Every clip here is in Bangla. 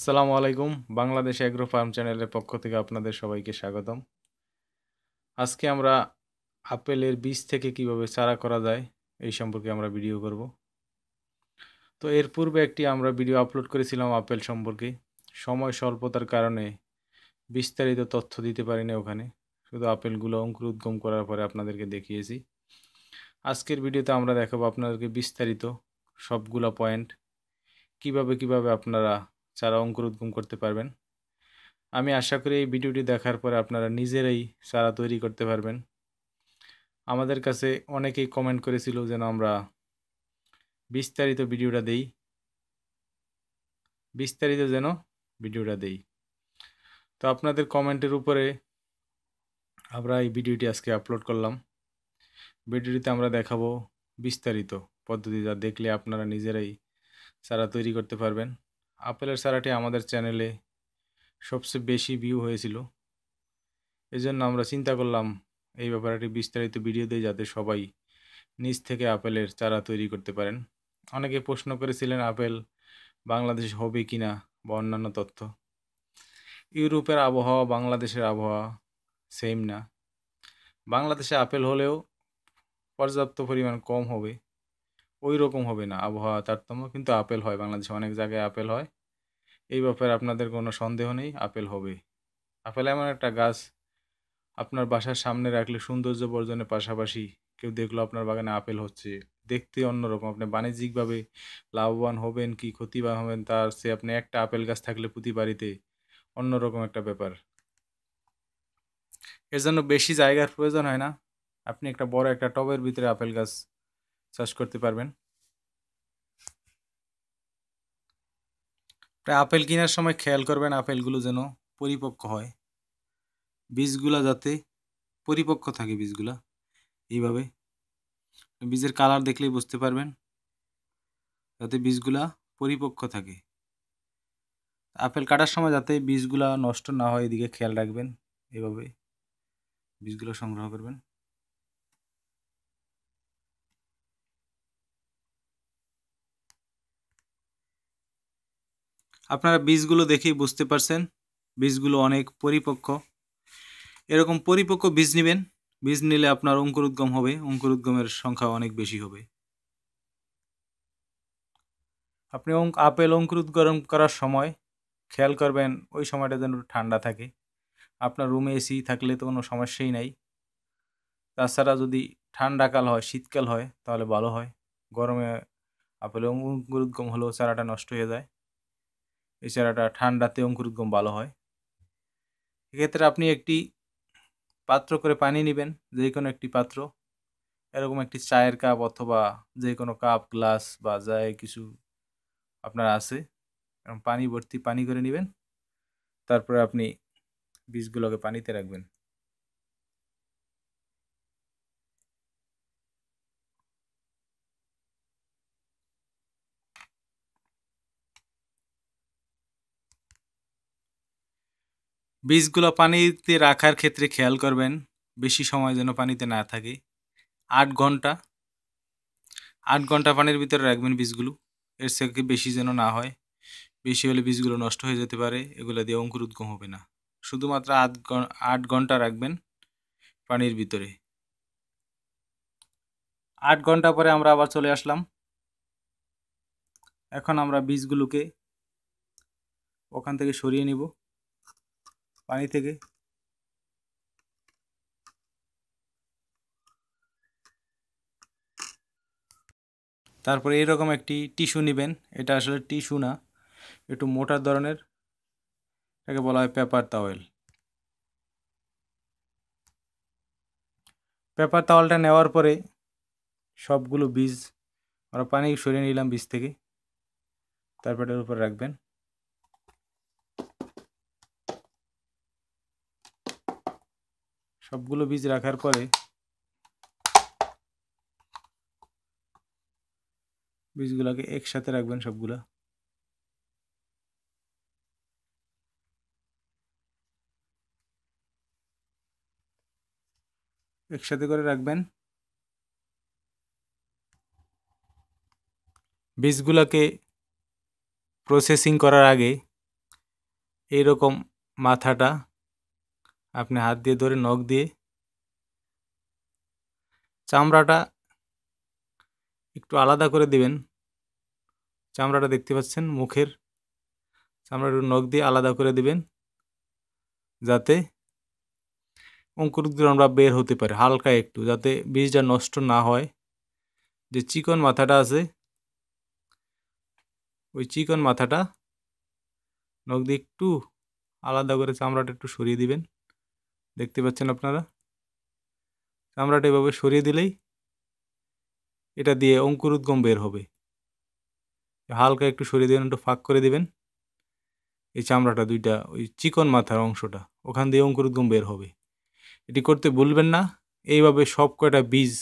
সালামু আলাইকুম বাংলাদেশ অ্যাগ্রো ফার্ম চ্যানেলের পক্ষ থেকে আপনাদের সবাইকে স্বাগতম আজকে আমরা আপেলের বীজ থেকে কিভাবে চারা করা যায় এই সম্পর্কে আমরা ভিডিও করব তো এর পূর্বে একটি আমরা ভিডিও আপলোড করেছিলাম আপেল সম্পর্কে সময় স্বল্পতার কারণে বিস্তারিত তথ্য দিতে পারি ওখানে শুধু আপেলগুলো অঙ্কুর উদ্গম করার পরে আপনাদেরকে দেখিয়েছি আজকের ভিডিওতে আমরা দেখাবো আপনাদেরকে বিস্তারিত সবগুলো পয়েন্ট কিভাবে কিভাবে আপনারা চারা অঙ্কুরোদ্গম করতে পারবেন আমি আশা করি এই ভিডিওটি দেখার পরে আপনারা নিজেরাই চারা তৈরি করতে পারবেন আমাদের কাছে অনেকেই কমেন্ট করেছিল যেন আমরা বিস্তারিত ভিডিওটা দেই বিস্তারিত যেন ভিডিওটা দেই তো আপনাদের কমেন্টের উপরে আমরা এই ভিডিওটি আজকে আপলোড করলাম ভিডিওটিতে আমরা দেখাবো বিস্তারিত পদ্ধতি যা দেখলে আপনারা নিজেরাই চারা তৈরি করতে পারবেন আপেলের সারাটি আমাদের চ্যানেলে সবচেয়ে বেশি ভিউ হয়েছিল এজন্য আমরা চিন্তা করলাম এই ব্যাপারে একটি বিস্তারিত ভিডিও দিয়ে যাতে সবাই নিজ থেকে আপেলের চারা তৈরি করতে পারেন অনেকে প্রশ্ন করেছিলেন আপেল বাংলাদেশ হবে কি না বা অন্যান্য তথ্য ইউরোপের আবহাওয়া বাংলাদেশের আবহাওয়া সেম না বাংলাদেশে আপেল হলেও পর্যাপ্ত পরিমাণ কম হবে ওই রকম হবে না আবহাওয়া তারতম্য কিন্তু আপেল হয় বাংলাদেশে অনেক জায়গায় আপেল হয় এই ব্যাপারে আপনাদের কোনো সন্দেহ নেই আপেল হবে আপেল এমন একটা গাছ আপনার বাসার সামনে রাখলে সৌন্দর্য বর্জনের পাশাপাশি কেউ দেখলো আপনার বাগানে আপেল হচ্ছে দেখতে অন্যরকম আপনি বাণিজ্যিকভাবে লাভবান হবেন কি ক্ষতিবান হবেন তার সে আপনি একটা আপেল গাছ থাকলে প্রতি বাড়িতে অন্যরকম একটা ব্যাপার এর জন্য বেশি জায়গার প্রয়োজন হয় না আপনি একটা বড় একটা টবের ভিতরে আপেল গাছ সার্চ করতে পারবেন আপেল কেনার সময় খেয়াল করবেন আপেলগুলো যেন পরিপক্ক হয় বীজগুলা যাতে পরিপক্ক থাকে বীজগুলা এইভাবে বীজের কালার দেখলেই বুঝতে পারবেন যাতে বীজগুলা পরিপক্ক থাকে আপেল কাটার সময় যাতে বীজগুলা নষ্ট না হয় এদিকে খেয়াল রাখবেন এভাবে বীজগুলো সংগ্রহ করবেন আপনারা বীজগুলো দেখেই বুঝতে পারছেন বীজগুলো অনেক পরিপক্ক এরকম পরিপক্ক বীজ নেবেন বীজ নিলে আপনার অঙ্কুরোদ্গম হবে অঙ্কুরোদ্গমের সংখ্যা অনেক বেশি হবে আপনি আপেল অঙ্কুরোদ্গম করার সময় খেয়াল করবেন ওই সময়টা যেন ঠান্ডা থাকে আপনার রুমে এসি থাকলে তো কোনো সমস্যাই নাই তাছাড়া যদি ঠান্ডাকাল হয় শীতকাল হয় তাহলে ভালো হয় গরমে আপেল অঙ্কুরোদ্গম হলেও চারাটা নষ্ট হয়ে যায় এছাড়াটা ঠান্ডাতে অঙ্কুরোদ্গম ভালো হয় এক্ষেত্রে আপনি একটি পাত্র করে পানি নেবেন যে কোনো একটি পাত্র এরকম একটি চায়ের কাপ অথবা যে কোনো কাপ গ্লাস বা যাই কিছু আপনার আছে পানি ভর্তি পানি করে নেবেন তারপরে আপনি বীজগুলোকে পানিতে রাখবেন বীজগুলো পানিতে রাখার ক্ষেত্রে খেয়াল করবেন বেশি সময় যেন পানিতে না থাকে আট ঘন্টা আট ঘন্টা পানির ভিতরে রাখবেন বীজগুলো এর থেকে বেশি যেন না হয় বেশি হলে বীজগুলো নষ্ট হয়ে যেতে পারে এগুলো দিয়ে অঙ্কুর উদ্গম হবে না শুধুমাত্র আট আট ঘন্টা রাখবেন পানির ভিতরে আট ঘন্টা পরে আমরা আবার চলে আসলাম এখন আমরা বীজগুলোকে ওখান থেকে সরিয়ে নিব পানি থেকে তারপরে এরকম একটি টিস্যু নেবেন এটা আসলে টিস্যু না একটু মোটা ধরনের এটাকে বলা হয় পেপার তাওয়েল পেপার তাওয়ালটা নেওয়ার পরে সবগুলো বীজ আমরা পানি সরিয়ে নিলাম বীজ থেকে তারপরে এটার উপর রাখবেন সবগুলো বীজ রাখার পরে বীজগুলোকে একসাথে রাখবেন সবগুলো একসাথে করে রাখবেন বীজগুলোকে প্রসেসিং করার আগে এইরকম মাথাটা আপনি হাত দিয়ে ধরে নখ দিয়ে চামড়াটা একটু আলাদা করে দিবেন চামড়াটা দেখতে পাচ্ছেন মুখের চামড়াটা নখ দিয়ে আলাদা করে দিবেন যাতে অঙ্কুরগুলো আমরা বের হতে পারে হালকা একটু যাতে বীজটা নষ্ট না হয় যে চিকন মাথাটা আছে ওই চিকন মাথাটা নখ দিয়ে একটু আলাদা করে চামড়াটা একটু সরিয়ে দিবেন দেখতে পাচ্ছেন আপনারা চামড়াটা এভাবে সরিয়ে দিলেই এটা দিয়ে অঙ্কুর উদ্গম বের হবে হালকা একটু সরিয়ে দেবেন একটু ফাঁক করে দেবেন এই চামড়াটা দুইটা ওই চিকন মাথার অংশটা ওখান দিয়ে অঙ্কুর উদ্গম বের হবে এটি করতে ভুলবেন না এইভাবে সব কয়টা বীজ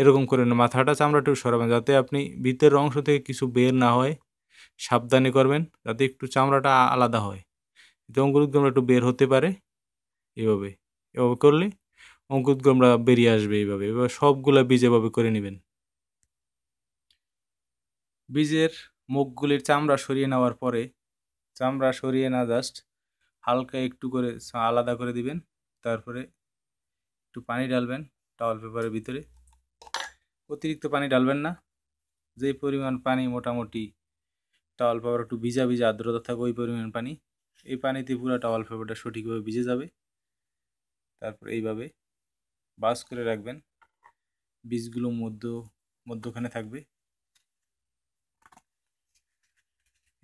এরকম করে মাথাটা চামড়াটা সরাবেন যাতে আপনি ভিতরের অংশ থেকে কিছু বের না হয় সাবধানে করবেন যাতে একটু চামড়াটা আলাদা হয় এতে অঙ্কুর উদ্গমটা একটু বের হতে পারে এভাবে এভাবে করলে অঙ্কুরগুলো বেরিয়ে আসবে এইভাবে এবার সবগুলা বীজ এভাবে করে নেবেন বীজের মুখগুলির চামড়া সরিয়ে নেওয়ার পরে চামড়া সরিয়ে না জাস্ট হালকা একটু করে আলাদা করে দিবেন তারপরে একটু পানি ডালবেন টাওয়াল পেপারের ভিতরে অতিরিক্ত পানি ডালবেন না যেই পরিমাণ পানি মোটামুটি টাওয়াল পেপার একটু ভিজা ভিজা আর্দ্রতা থাকে ওই পরিমাণ পানি এই পানিতে পুরো টাওয়াল পেপারটা সঠিকভাবে ভিজে যাবে তারপর এইভাবে বাস করে রাখবেন বীজগুলো মধ্য মধ্যখানে থাকবে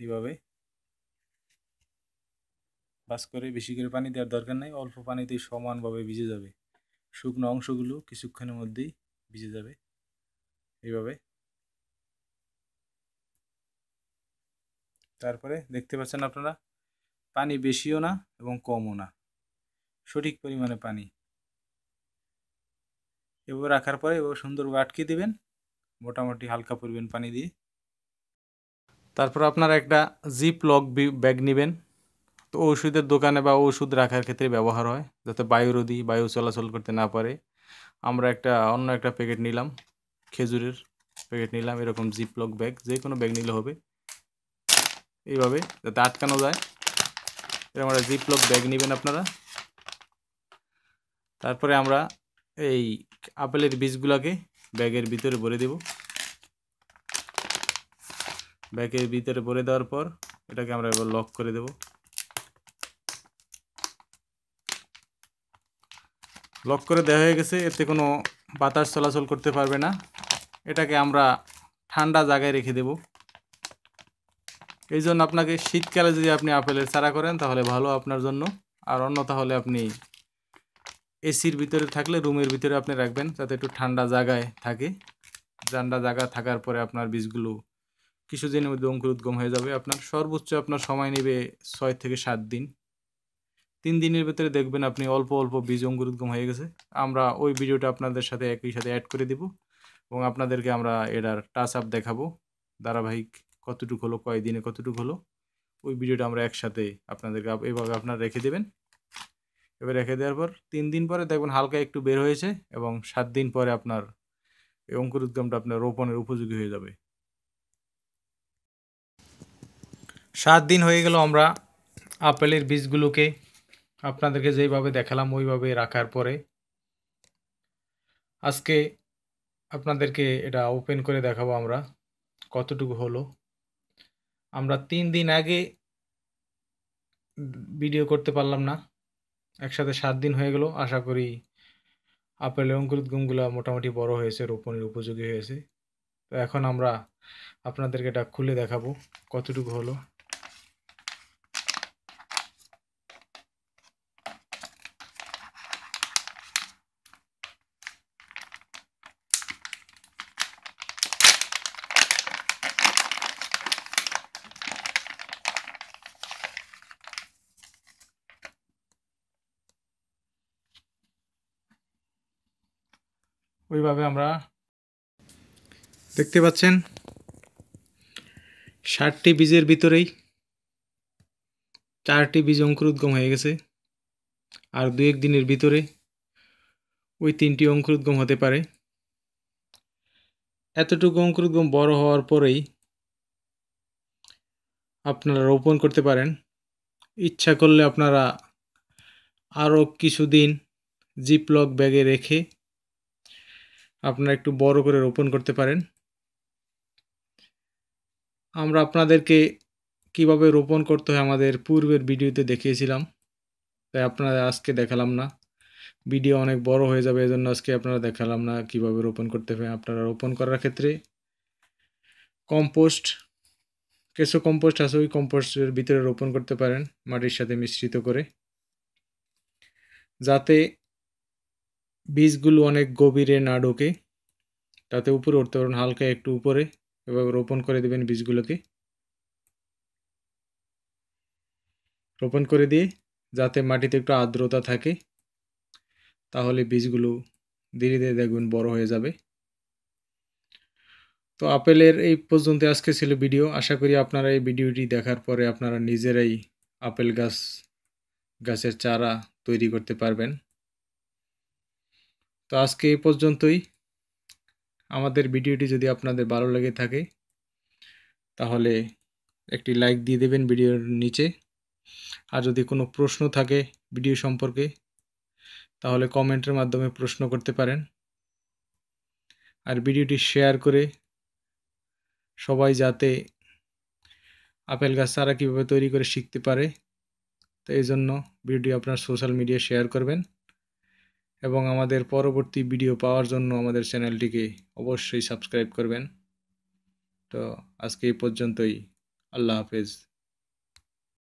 এইভাবে বাস করে বেশি করে পানি দেওয়ার দরকার নেই অল্প পানিতেই সমানভাবে ভিজে যাবে শুকনো অংশগুলো কিছুক্ষণের মধ্যেই ভিজে যাবে এইভাবে তারপরে দেখতে পাচ্ছেন আপনারা পানি বেশিও না এবং কমও না সঠিক পরিমাণে পানি এবার রাখার পরে এবার সুন্দরভাবে আটকে দেবেন মোটামুটি হালকা পরিমাণ পানি দিয়ে তারপর আপনারা একটা জিপ লক ব্যাগ নেবেন তো ওষুধের দোকানে বা ওষুধ রাখার ক্ষেত্রে ব্যবহার হয় যাতে বায়ু রোদি বায়ু চলাচল করতে না পারে আমরা একটা অন্য একটা প্যাকেট নিলাম খেজুরের প্যাকেট নিলাম এরকম জিপ লক ব্যাগ যে কোনো ব্যাগ নিলে হবে এইভাবে যাতে আটকানো যায় এরকম একটা জিপ লক ব্যাগ নেবেন আপনারা তারপরে আমরা এই আপেলের বীজগুলোকে ব্যাগের ভিতরে ভরে দেব ব্যাগের ভিতরে ভরে দেওয়ার পর এটাকে আমরা এবার লক করে দেব লক করে দেওয়া হয়ে গেছে এতে কোনো বাতাস চলাচল করতে পারবে না এটাকে আমরা ঠান্ডা জায়গায় রেখে দেব এই জন্য আপনাকে শীতকালে যদি আপনি আপেলের চারা করেন তাহলে ভালো আপনার জন্য আর অন্য তাহলে আপনি এসির ভিতরে থাকলে রুমের ভিতরে আপনি রাখবেন যাতে একটু ঠান্ডা জায়গায় থাকে ঠান্ডা জায়গা থাকার পরে আপনার বীজগুলো কিছুদিনের মধ্যে অঙ্কুর উদ্গম হয়ে যাবে আপনার সর্বোচ্চ আপনার সময় নেবে ছয় থেকে সাত দিন তিন দিনের ভিতরে দেখবেন আপনি অল্প অল্প বীজ অঙ্কুরোদ্গম হয়ে গেছে আমরা ওই ভিডিওটা আপনাদের সাথে একই সাথে অ্যাড করে দেবো এবং আপনাদেরকে আমরা এটার টাচ আপ দেখাবো ধারাবাহিক কতটুকু হলো কয় দিনে কতটুকু হলো ওই ভিডিওটা আমরা একসাথে আপনাদেরকে এভাবে আপনারা রেখে দেবেন এবার রেখে দেওয়ার পর তিন দিন পরে দেখবেন হালকা একটু বের হয়েছে এবং সাত দিন পরে আপনার এই অঙ্কুরোদ্গমটা আপনার রোপণের উপযোগী হয়ে যাবে সাত দিন হয়ে গেল আমরা আপেলের বীজগুলোকে আপনাদেরকে যেইভাবে দেখালাম ওইভাবে রাখার পরে আজকে আপনাদেরকে এটা ওপেন করে দেখাবো আমরা কতটুকু হলো আমরা তিন দিন আগে ভিডিও করতে পারলাম না একসাথে সাত দিন হয়ে গেল আশা করি আপেলের অঙ্কুরিত গমগুলো মোটামুটি বড় হয়েছে রোপণের উপযোগী হয়েছে তো এখন আমরা আপনাদেরকে এটা খুলে দেখাবো কতটুকু হলো ওইভাবে আমরা দেখতে পাচ্ছেন ষাটটি বীজের ভিতরেই চারটি বীজ অঙ্কুরোদ্গম হয়ে গেছে আর দু এক দিনের ভিতরে ওই তিনটি অঙ্কুরোদ্গম হতে পারে এতটুকু অঙ্কুরোদ্গম বড় হওয়ার পরেই আপনারা রোপণ করতে পারেন ইচ্ছা করলে আপনারা আরও কিছুদিন জিপলক ব্যাগে রেখে আপনারা একটু বড় করে রোপণ করতে পারেন আমরা আপনাদেরকে কিভাবে রোপণ করতে হয় আমাদের পূর্বের ভিডিওতে দেখিয়েছিলাম তাই আপনারা আজকে দেখালাম না ভিডিও অনেক বড় হয়ে যাবে এজন্য আজকে আপনারা দেখালাম না কিভাবে রোপণ করতে হবে আপনারা রোপণ করার ক্ষেত্রে কম্পোস্ট কিছু কম্পোস্ট আছে ওই কম্পোস্টের ভিতরে রোপণ করতে পারেন মাটির সাথে মিশ্রিত করে যাতে বীজগুলো অনেক গভীরে না ঢোকে তাতে উপরে উঠতে পারেন হালকা একটু উপরে এভাবে রোপণ করে দেবেন বীজগুলোকে রোপণ করে দিয়ে যাতে মাটিতে একটু আর্দ্রতা থাকে তাহলে বীজগুলো ধীরে ধীরে দেখবেন বড় হয়ে যাবে তো আপেলের এই পর্যন্ত আজকে ছিল ভিডিও আশা করি আপনারা এই ভিডিওটি দেখার পরে আপনারা নিজেরাই আপেল গাছ গাছের চারা তৈরি করতে পারবেন তো আজকে এই পর্যন্তই আমাদের ভিডিওটি যদি আপনাদের ভালো লেগে থাকে তাহলে একটি লাইক দিয়ে দেবেন ভিডিওর নিচে আর যদি কোনো প্রশ্ন থাকে ভিডিও সম্পর্কে তাহলে কমেন্টের মাধ্যমে প্রশ্ন করতে পারেন আর ভিডিওটি শেয়ার করে সবাই যাতে আপেল গাছ তারা কীভাবে তৈরি করে শিখতে পারে তো এই জন্য ভিডিও আপনার সোশ্যাল মিডিয়া শেয়ার করবেন এবং আমাদের পরবর্তী ভিডিও পাওয়ার জন্য আমাদের চ্যানেলটিকে অবশ্যই সাবস্ক্রাইব করবেন তো আজকে এই পর্যন্তই আল্লাহ হাফেজ